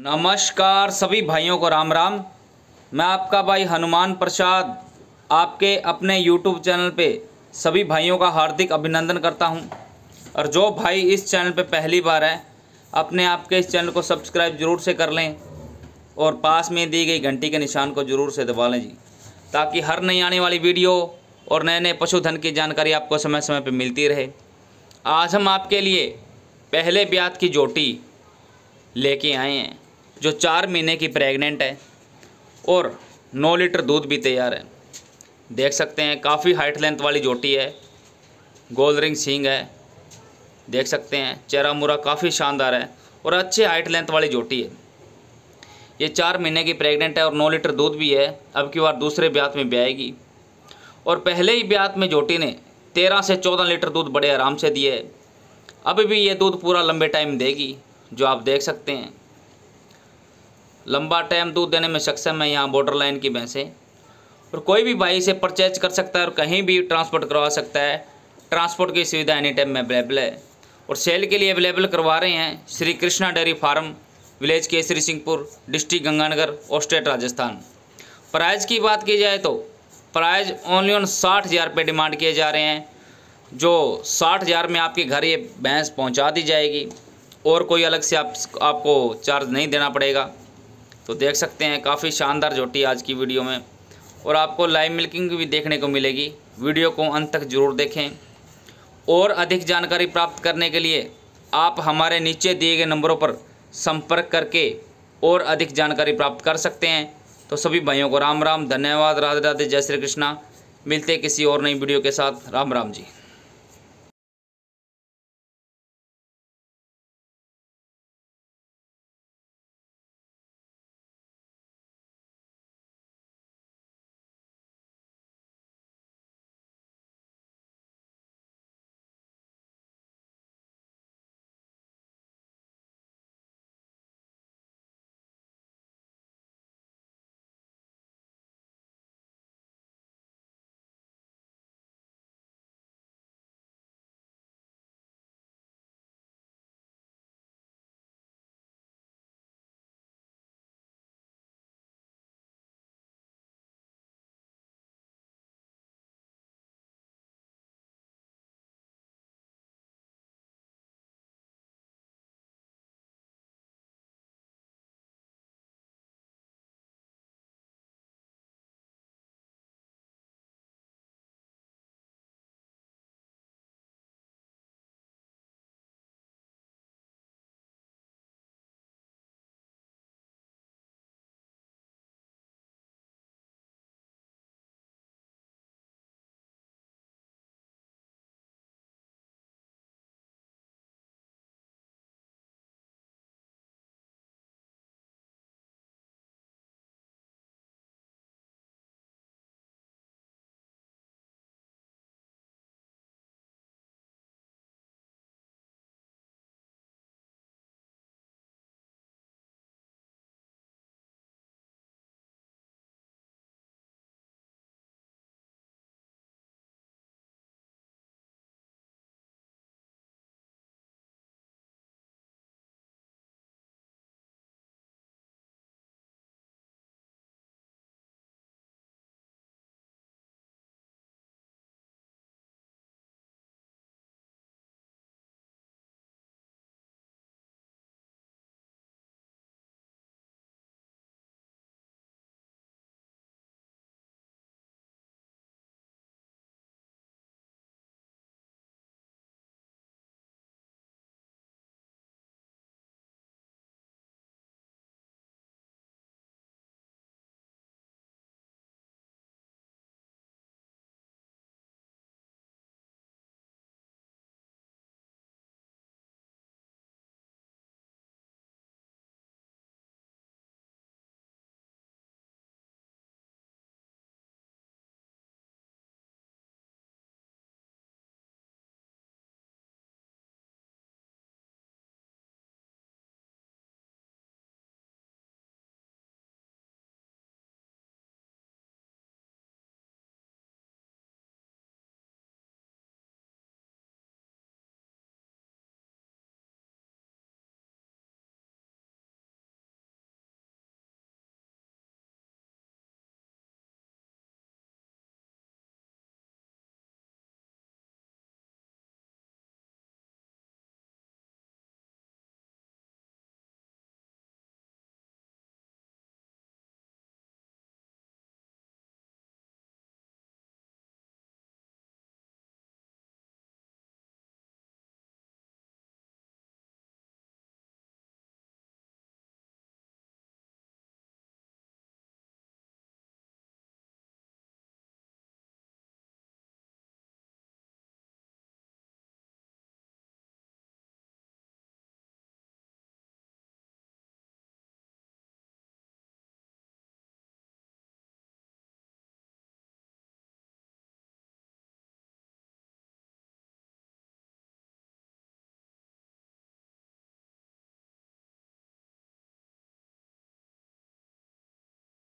नमस्कार सभी भाइयों को राम राम मैं आपका भाई हनुमान प्रसाद आपके अपने यूट्यूब चैनल पे सभी भाइयों का हार्दिक अभिनंदन करता हूँ और जो भाई इस चैनल पे पहली बार है अपने आपके इस चैनल को सब्सक्राइब जरूर से कर लें और पास में दी गई घंटी के निशान को जरूर से दबा लें जी ताकि हर नई आने वाली वीडियो और नए नए पशुधन की जानकारी आपको समय समय पर मिलती रहे आज हम आपके लिए पहले ब्याज की जोटी लेके आए हैं जो चार महीने की प्रेग्नेंट है और नौ लीटर दूध भी तैयार है देख सकते हैं काफ़ी हाइट लेंथ वाली जोटी है गोल रिंग सींग है देख सकते हैं चेहरा मुरा काफ़ी शानदार है और अच्छे हाइट लेंथ वाली जोटी है ये चार महीने की प्रेग्नेंट है और नौ लीटर दूध भी है अब की बार दूसरे ब्यात में ब्याएगी और पहले ही ब्यात में जोटी ने तेरह से चौदह लीटर दूध बड़े आराम से दिए है अभी भी ये दूध पूरा लंबे टाइम देगी जो आप देख सकते हैं लंबा टाइम दूध देने में सक्षम है यहाँ बॉर्डर लाइन की भैंसें और कोई भी भाई इसे परचेज कर सकता है और कहीं भी ट्रांसपोर्ट करवा सकता है ट्रांसपोर्ट की सुविधा एनी टाइम में अवेलेबल है और सेल के लिए अवेलेबल करवा रहे हैं Shri Krishna dairy farm village Kesari Singhpur district Ganganagar और स्टेट राजस्थान प्राइज की बात की जाए तो प्राइज ओनली ऑन साठ हज़ार रुपये डिमांड किए जा रहे हैं जो साठ हज़ार में आपके घर ये भैंस पहुंचा दी जाएगी और कोई अलग से आप आपको चार्ज नहीं देना पड़ेगा तो देख सकते हैं काफ़ी शानदार झोटी आज की वीडियो में और आपको लाइव मिल्किंग भी देखने को मिलेगी वीडियो को अंत तक जरूर देखें और अधिक जानकारी प्राप्त करने के लिए आप हमारे नीचे दिए गए नंबरों पर संपर्क करके और अधिक जानकारी प्राप्त कर सकते हैं तो सभी भाइयों को राम राम धन्यवाद राधे राधे जय श्री कृष्णा मिलते किसी और नई वीडियो के साथ राम राम जी